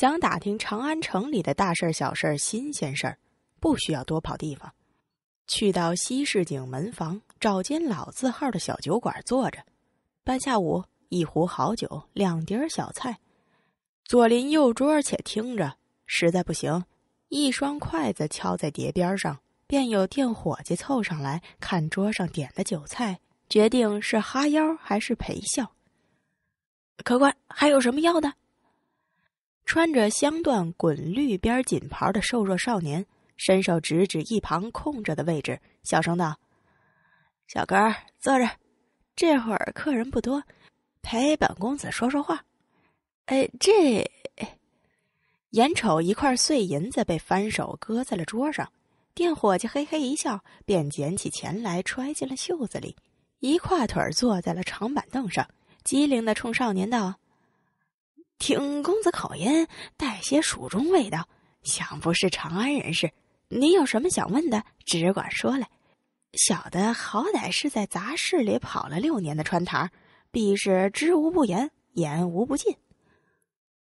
想打听长安城里的大事儿、小事儿、新鲜事儿，不需要多跑地方，去到西市井门房找间老字号的小酒馆坐着，半下午一壶好酒，两碟小菜，左邻右桌且听着。实在不行，一双筷子敲在碟边上，便有店伙计凑上来，看桌上点的酒菜，决定是哈腰还是陪笑。客官还有什么要的？穿着镶缎滚绿边锦袍的瘦弱少年，伸手指指一旁空着的位置，小声道：“小哥儿，坐着。这会儿客人不多，陪本公子说说话。”哎，这……眼瞅一块碎银子被翻手搁在了桌上，店伙计嘿嘿一笑，便捡起钱来揣进了袖子里，一跨腿坐在了长板凳上，机灵的冲少年道。听公子口音带些蜀中味道，想不是长安人士。您有什么想问的，只管说来。小的好歹是在杂市里跑了六年的川堂，必是知无不言，言无不尽。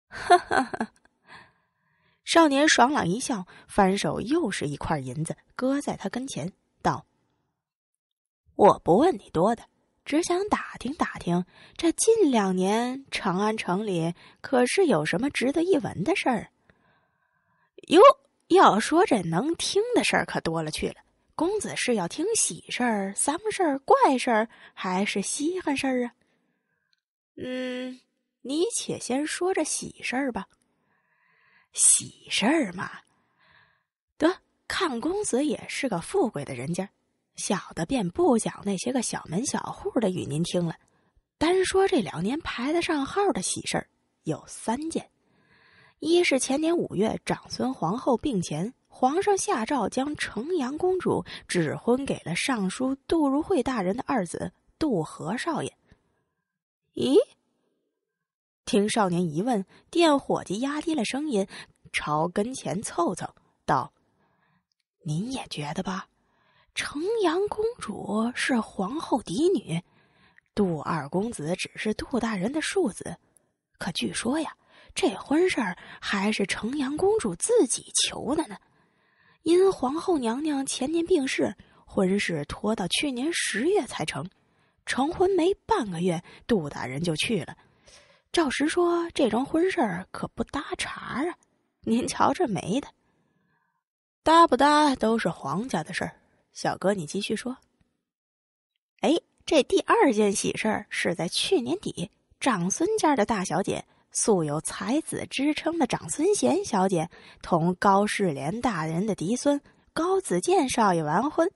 哈哈！少年爽朗一笑，翻手又是一块银子搁在他跟前，道：“我不问你多的。”只想打听打听，这近两年长安城里可是有什么值得一闻的事儿？哟，要说这能听的事儿可多了去了。公子是要听喜事儿、丧事儿、怪事儿，还是稀罕事儿啊？嗯，你且先说这喜事儿吧。喜事儿嘛，得看公子也是个富贵的人家。小的便不讲那些个小门小户的与您听了，单说这两年排得上号的喜事儿有三件，一是前年五月，长孙皇后病前，皇上下诏将城阳公主指婚给了尚书杜如晦大人的二子杜和少爷。咦？听少年一问，店伙计压低了声音，朝跟前凑凑道：“您也觉得吧？”城阳公主是皇后嫡女，杜二公子只是杜大人的庶子。可据说呀，这婚事儿还是城阳公主自己求的呢。因皇后娘娘前年病逝，婚事拖到去年十月才成。成婚没半个月，杜大人就去了。照实说，这桩婚事儿可不搭茬啊！您瞧这没的？搭不搭都是皇家的事儿。小哥，你继续说。哎，这第二件喜事儿是在去年底，长孙家的大小姐，素有才子之称的长孙贤小姐，同高士廉大人的嫡孙高子健少爷完婚。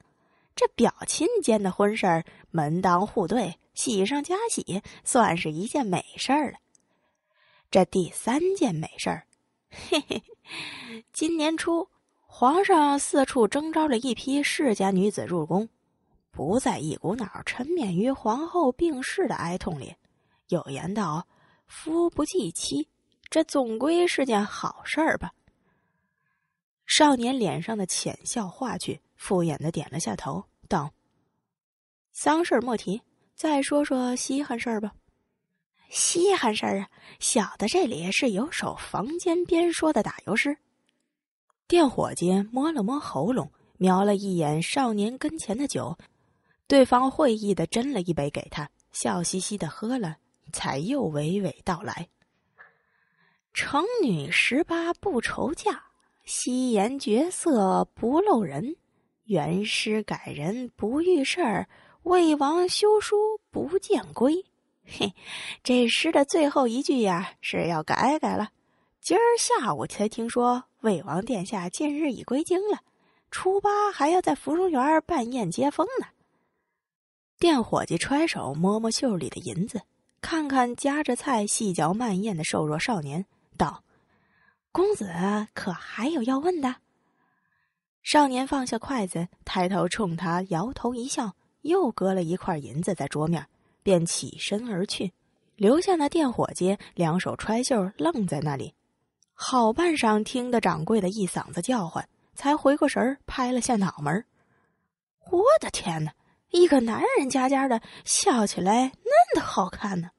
这表亲间的婚事儿，门当户对，喜上加喜，算是一件美事儿了。这第三件美事儿，嘿嘿，今年初。皇上四处征召了一批世家女子入宫，不再一股脑沉湎于皇后病逝的哀痛里。有言道：“夫不计妻”，这总归是件好事儿吧？少年脸上的浅笑化去，敷衍的点了下头，道：“丧事儿莫提，再说说稀罕事儿吧。”稀罕事儿啊！小的这里是有首房间边说的打油诗。店伙计摸了摸喉咙，瞄了一眼少年跟前的酒，对方会意的斟了一杯给他，笑嘻嘻的喝了，才又娓娓道来：“成女十八不愁嫁，夕颜绝色不露人。原诗改人不遇事儿，魏王修书不见归。嘿，这诗的最后一句呀，是要改改了。”今儿下午才听说魏王殿下近日已归京了，初八还要在芙蓉园儿办宴接风呢。店伙计揣手摸摸袖里的银子，看看夹着菜细嚼慢咽的瘦弱少年，道：“公子可还有要问的？”少年放下筷子，抬头冲他摇头一笑，又搁了一块银子在桌面，便起身而去，留下那店伙计两手揣袖，愣在那里。好半晌，听得掌柜的一嗓子叫唤，才回过神儿，拍了下脑门儿。我的天哪！一个男人家家的，笑起来嫩的好看呢。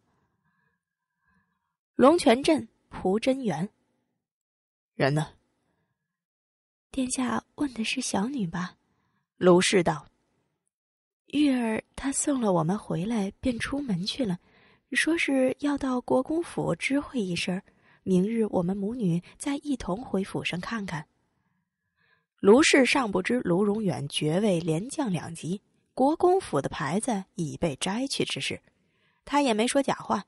龙泉镇蒲真元人呢？殿下问的是小女吧？卢氏道：“玉儿她送了我们回来，便出门去了，说是要到国公府知会一声。”明日我们母女再一同回府上看看。卢氏尚不知卢荣远爵位连降两级，国公府的牌子已被摘去之事，他也没说假话。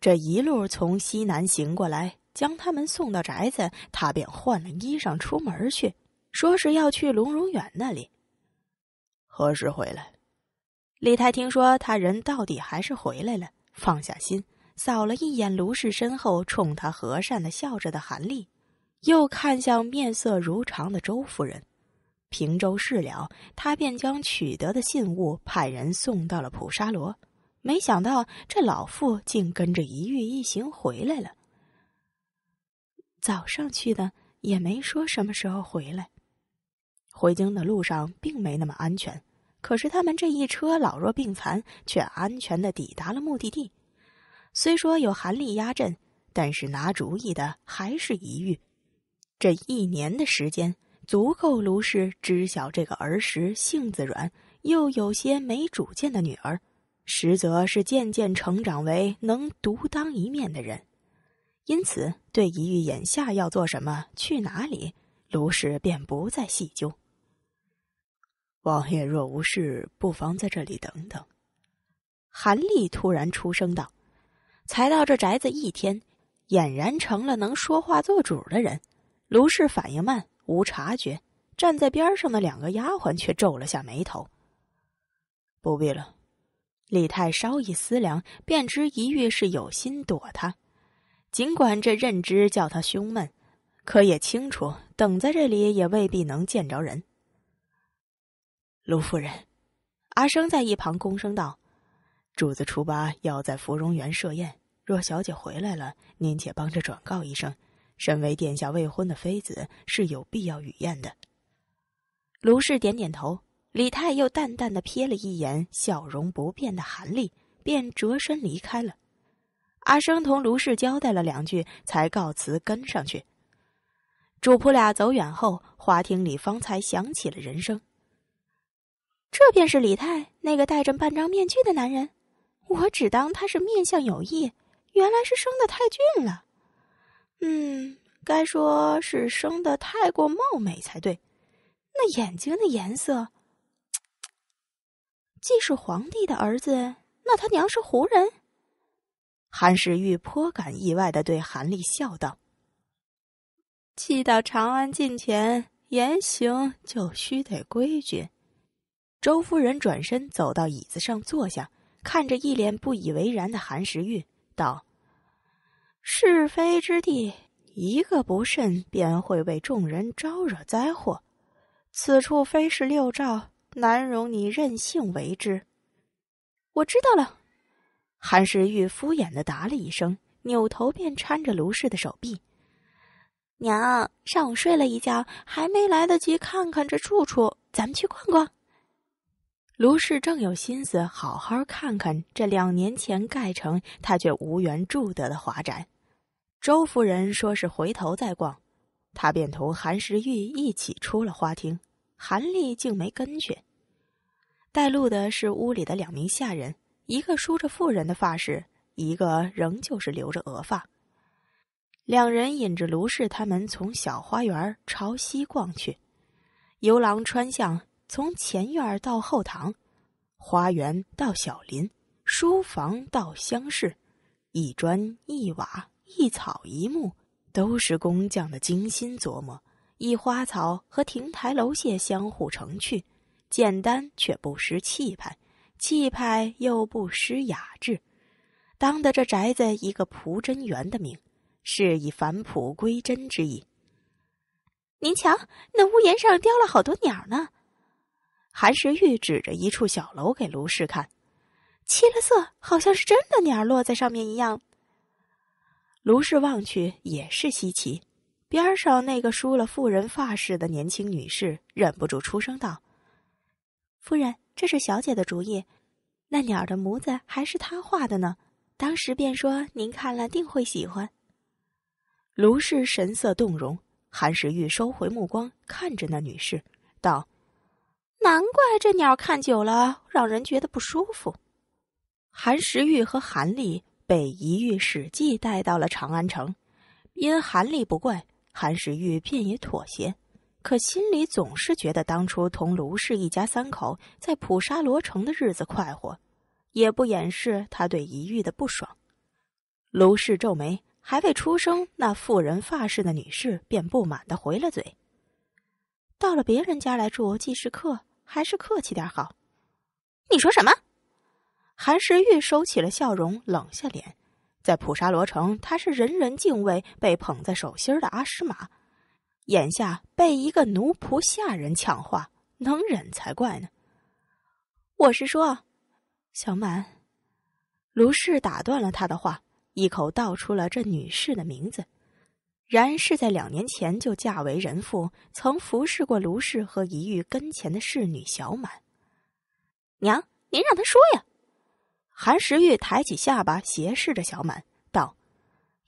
这一路从西南行过来，将他们送到宅子，他便换了衣裳出门去，说是要去卢荣远那里。何时回来？李太听说他人到底还是回来了，放下心。扫了一眼卢氏身后冲他和善的笑着的韩立，又看向面色如常的周夫人。平州事了，他便将取得的信物派人送到了普沙罗。没想到这老妇竟跟着一玉一行回来了。早上去的，也没说什么时候回来。回京的路上并没那么安全，可是他们这一车老弱病残却安全的抵达了目的地。虽说有韩立压阵，但是拿主意的还是一玉。这一年的时间足够卢氏知晓这个儿时性子软又有些没主见的女儿，实则是渐渐成长为能独当一面的人。因此，对一玉眼下要做什么、去哪里，卢氏便不再细究。王爷若无事，不妨在这里等等。”韩立突然出声道。才到这宅子一天，俨然成了能说话做主的人。卢氏反应慢，无察觉；站在边上的两个丫鬟却皱了下眉头。不必了，李太稍一思量，便知一遇是有心躲他。尽管这认知叫他胸闷，可也清楚，等在这里也未必能见着人。卢夫人，阿生在一旁躬声道。主子初八要在芙蓉园设宴，若小姐回来了，您且帮着转告一声。身为殿下未婚的妃子是有必要与宴的。卢氏点点头，李泰又淡淡的瞥了一眼笑容不变的韩立，便折身离开了。阿生同卢氏交代了两句，才告辞跟上去。主仆俩走远后，花厅里方才响起了人声。这便是李泰那个戴着半张面具的男人。我只当他是面相有异，原来是生的太俊了。嗯，该说是生的太过貌美才对。那眼睛的颜色，既是皇帝的儿子，那他娘是胡人。韩世玉颇感意外的对韩立笑道：“既到长安近前，言行就须得规矩。”周夫人转身走到椅子上坐下。看着一脸不以为然的韩时玉，道：“是非之地，一个不慎便会为众人招惹灾祸。此处非是六兆，难容你任性为之。”我知道了，韩时玉敷衍的答了一声，扭头便搀着卢氏的手臂：“娘，上午睡了一觉，还没来得及看看这住处，咱们去逛逛。”卢氏正有心思好好看看这两年前盖成他却无缘住得的华宅，周夫人说是回头再逛，他便同韩石玉一起出了花厅，韩丽竟没跟去。带路的是屋里的两名下人，一个梳着妇人的发饰，一个仍旧是留着额发，两人引着卢氏他们从小花园朝西逛去，游廊穿向。从前院到后堂，花园到小林，书房到厢室，一砖一瓦一草一木都是工匠的精心琢磨。以花草和亭台楼榭相互成趣，简单却不失气派，气派又不失雅致，当得这宅子一个“璞真园”的名，是以返璞归真之意。您瞧，那屋檐上雕了好多鸟呢。韩石玉指着一处小楼给卢氏看，漆了色，好像是真的鸟落在上面一样。卢氏望去也是稀奇，边上那个梳了妇人发式的年轻女士忍不住出声道：“夫人，这是小姐的主意，那鸟的模子还是她画的呢。当时便说您看了定会喜欢。”卢氏神色动容，韩石玉收回目光看着那女士，道。难怪这鸟看久了让人觉得不舒服。韩石玉和韩立被一遇史记带到了长安城，因韩立不怪，韩石玉便也妥协。可心里总是觉得当初同卢氏一家三口在普沙罗城的日子快活，也不掩饰他对一遇的不爽。卢氏皱眉，还未出生那妇人发饰的女士便不满的回了嘴：“到了别人家来住，既是客。”还是客气点好。你说什么？韩石玉收起了笑容，冷下脸。在普沙罗城，他是人人敬畏、被捧在手心的阿诗玛。眼下被一个奴仆下人抢话，能忍才怪呢。我是说，小满。卢氏打断了他的话，一口道出了这女士的名字。然是在两年前就嫁为人妇，曾服侍过卢氏和一玉跟前的侍女小满。娘，您让她说呀。韩时玉抬起下巴斜视着小满，道：“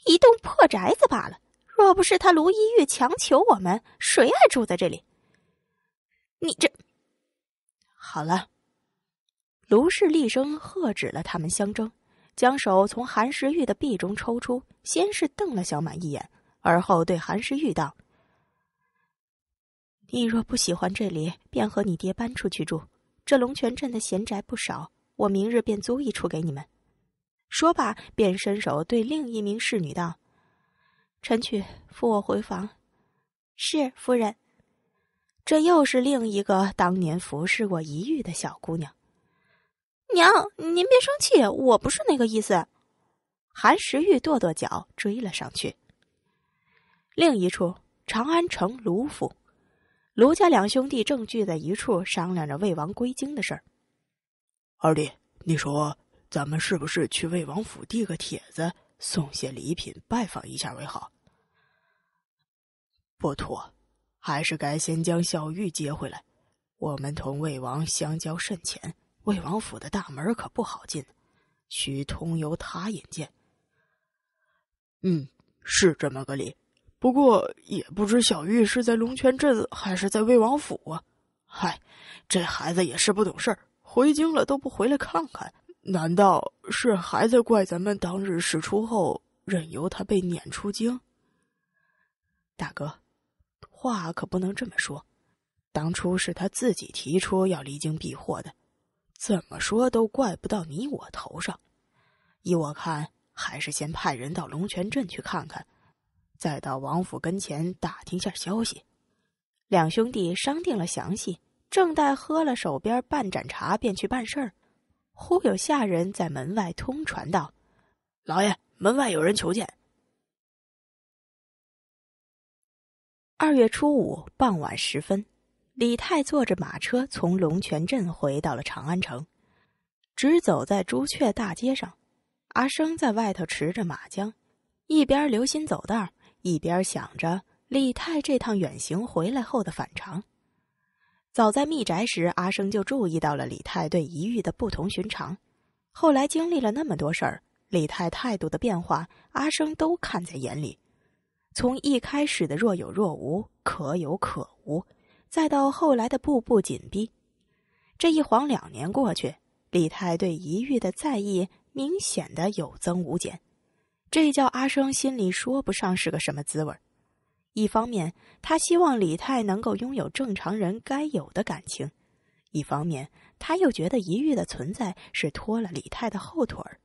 一栋破宅子罢了，若不是他卢一玉强求我们，谁爱住在这里？”你这……好了。卢氏厉声喝止了他们相争，将手从韩时玉的臂中抽出，先是瞪了小满一眼。而后对韩石玉道：“你若不喜欢这里，便和你爹搬出去住。这龙泉镇的闲宅不少，我明日便租一处给你们。”说罢，便伸手对另一名侍女道：“臣去扶我回房。”“是夫人。”这又是另一个当年服侍过一玉的小姑娘。“娘，您别生气，我不是那个意思。”韩石玉跺跺脚，追了上去。另一处，长安城卢府，卢家两兄弟正聚在一处商量着魏王归京的事儿。二弟，你说咱们是不是去魏王府递个帖子，送些礼品，拜访一下为好？不妥，还是该先将小玉接回来。我们同魏王相交甚浅，魏王府的大门可不好进，需通由他引见。嗯，是这么个理。不过也不知小玉是在龙泉镇还是在魏王府啊？嗨，这孩子也是不懂事儿，回京了都不回来看看。难道是还在怪咱们当日事出后任由他被撵出京？大哥，话可不能这么说。当初是他自己提出要离京避祸的，怎么说都怪不到你我头上。依我看，还是先派人到龙泉镇去看看。再到王府跟前打听下消息，两兄弟商定了详细，正待喝了手边半盏茶，便去办事儿。忽有下人在门外通传道：“老爷，门外有人求见。”二月初五傍晚时分，李泰坐着马车从龙泉镇回到了长安城，直走在朱雀大街上。阿生在外头持着马缰，一边留心走道一边想着李泰这趟远行回来后的反常，早在密宅时，阿生就注意到了李泰对一玉的不同寻常。后来经历了那么多事儿，李泰态度的变化，阿生都看在眼里。从一开始的若有若无、可有可无，再到后来的步步紧逼，这一晃两年过去，李泰对一玉的在意明显的有增无减。这叫阿生心里说不上是个什么滋味一方面，他希望李泰能够拥有正常人该有的感情；一方面，他又觉得一玉的存在是拖了李泰的后腿儿。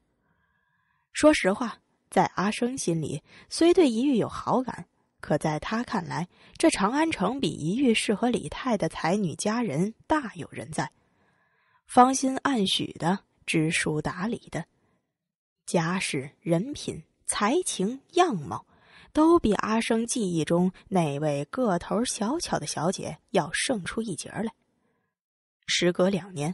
说实话，在阿生心里，虽对一玉有好感，可在他看来，这长安城比一玉适合李泰的才女佳人大有人在，芳心暗许的、知书达理的，家世、人品。才情样貌，都比阿生记忆中那位个头小巧的小姐要胜出一截儿来。时隔两年，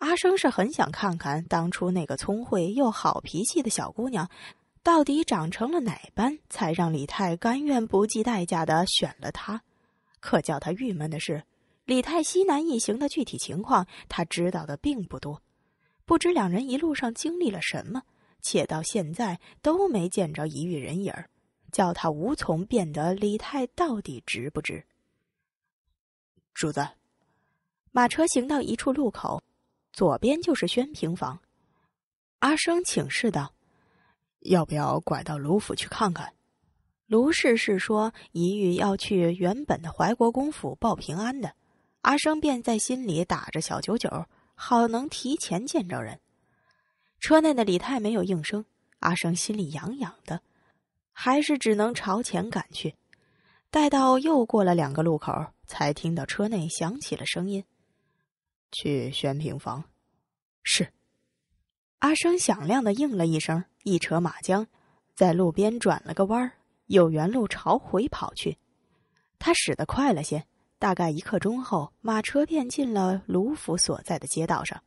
阿生是很想看看当初那个聪慧又好脾气的小姑娘，到底长成了哪般，才让李泰甘愿不计代价的选了她。可叫他郁闷的是，李泰西南一行的具体情况，他知道的并不多，不知两人一路上经历了什么。且到现在都没见着一遇人影儿，叫他无从辨得李泰到底值不值。主子，马车行到一处路口，左边就是宣平房。阿生请示道：“要不要拐到卢府去看看？”卢氏是说一遇要去原本的怀国公府报平安的，阿生便在心里打着小九九，好能提前见着人。车内的李泰没有应声，阿生心里痒痒的，还是只能朝前赶去。待到又过了两个路口，才听到车内响起了声音：“去宣平房。”是。阿生响亮的应了一声，一扯马缰，在路边转了个弯儿，又原路朝回跑去。他使得快了些，大概一刻钟后，马车便进了卢府所在的街道上。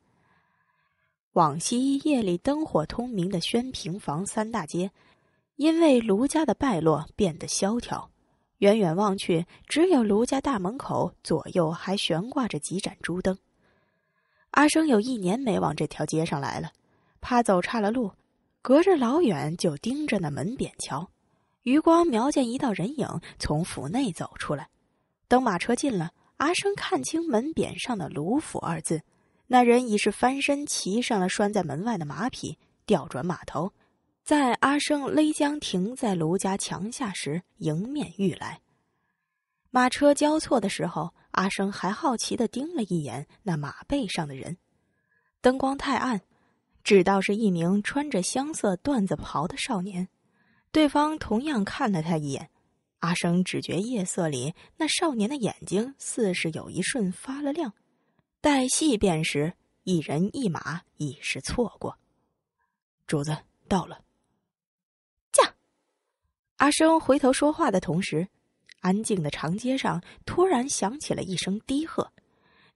往昔夜里灯火通明的宣平坊三大街，因为卢家的败落变得萧条。远远望去，只有卢家大门口左右还悬挂着几盏珠灯。阿生有一年没往这条街上来了，怕走岔了路，隔着老远就盯着那门匾瞧。余光瞄见一道人影从府内走出来，等马车近了，阿生看清门匾上的“卢府”二字。那人已是翻身骑上了拴在门外的马匹，调转马头，在阿生勒缰停在卢家墙下时，迎面欲来。马车交错的时候，阿生还好奇地盯了一眼那马背上的人。灯光太暗，只道是一名穿着香色缎子袍的少年。对方同样看了他一眼，阿生只觉夜色里那少年的眼睛似是有一瞬发了亮。待细辨时，一人一马已是错过。主子到了，驾！阿生回头说话的同时，安静的长街上突然响起了一声低喝，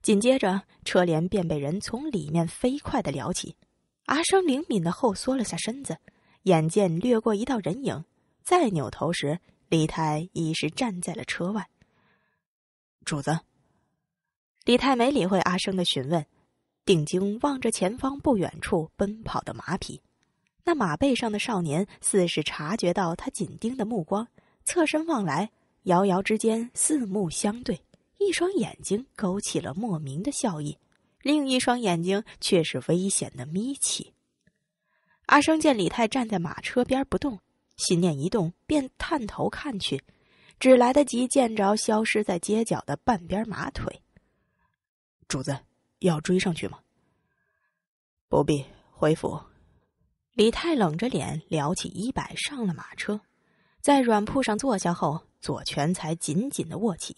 紧接着车帘便被人从里面飞快的撩起。阿生灵敏的后缩了下身子，眼见掠过一道人影，再扭头时，李太已是站在了车外。主子。李太没理会阿生的询问，定睛望着前方不远处奔跑的马匹，那马背上的少年似是察觉到他紧盯的目光，侧身望来，遥遥之间四目相对，一双眼睛勾起了莫名的笑意，另一双眼睛却是危险的眯起。阿生见李太站在马车边不动，心念一动，便探头看去，只来得及见着消失在街角的半边马腿。主子，要追上去吗？不必回府。李泰冷着脸撩起衣摆上了马车，在软铺上坐下后，左权才紧紧的握起，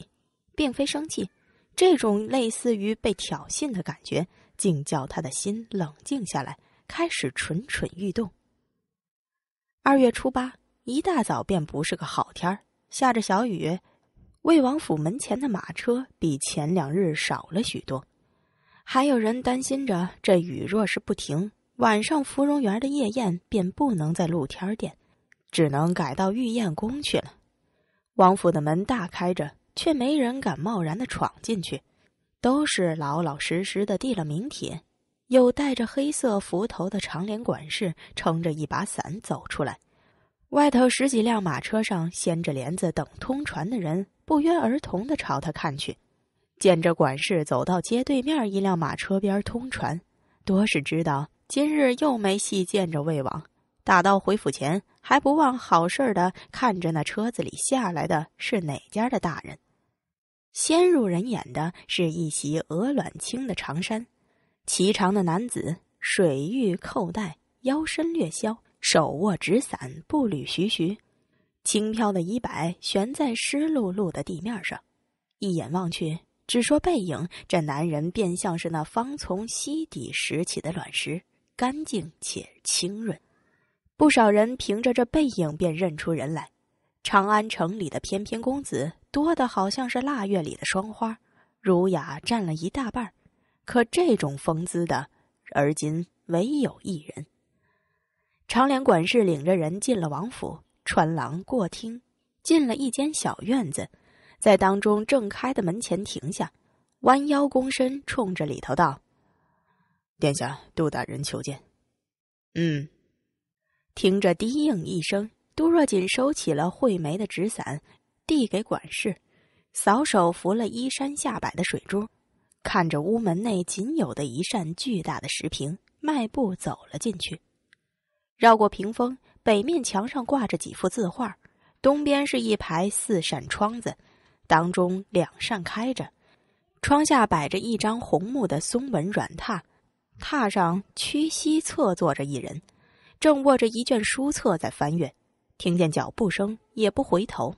并非生气，这种类似于被挑衅的感觉，竟叫他的心冷静下来，开始蠢蠢欲动。二月初八一大早便不是个好天儿，下着小雨。魏王府门前的马车比前两日少了许多，还有人担心着这雨若是不停，晚上芙蓉园的夜宴便不能在露天儿只能改到御宴宫去了。王府的门大开着，却没人敢贸然的闯进去，都是老老实实的递了名帖。有戴着黑色幞头的长脸管事撑着一把伞走出来，外头十几辆马车上掀着帘子等通船的人。不约而同地朝他看去，见着管事走到街对面一辆马车边通传，多是知道今日又没戏见着魏王，打道回府前还不忘好事地看着那车子里下来的是哪家的大人。先入人眼的是一袭鹅卵青的长衫，颀长的男子，水玉扣带，腰身略削，手握纸伞，步履徐徐。轻飘的衣摆悬在湿漉漉的地面上，一眼望去，只说背影，这男人便像是那方从溪底拾起的卵石，干净且清润。不少人凭着这背影便认出人来。长安城里的翩翩公子多的好像是腊月里的霜花，儒雅占了一大半可这种风姿的，而今唯有一人。长脸管事领着人进了王府。穿廊过厅，进了一间小院子，在当中正开的门前停下，弯腰躬身，冲着里头道：“殿下，杜大人求见。”“嗯。”听着低应一声，杜若锦收起了惠梅的纸伞，递给管事，扫手扶了衣衫下摆的水珠，看着屋门内仅有的一扇巨大的石屏，迈步走了进去，绕过屏风。北面墙上挂着几幅字画，东边是一排四扇窗子，当中两扇开着，窗下摆着一张红木的松纹软榻，榻上屈膝侧坐着一人，正握着一卷书册在翻阅，听见脚步声也不回头。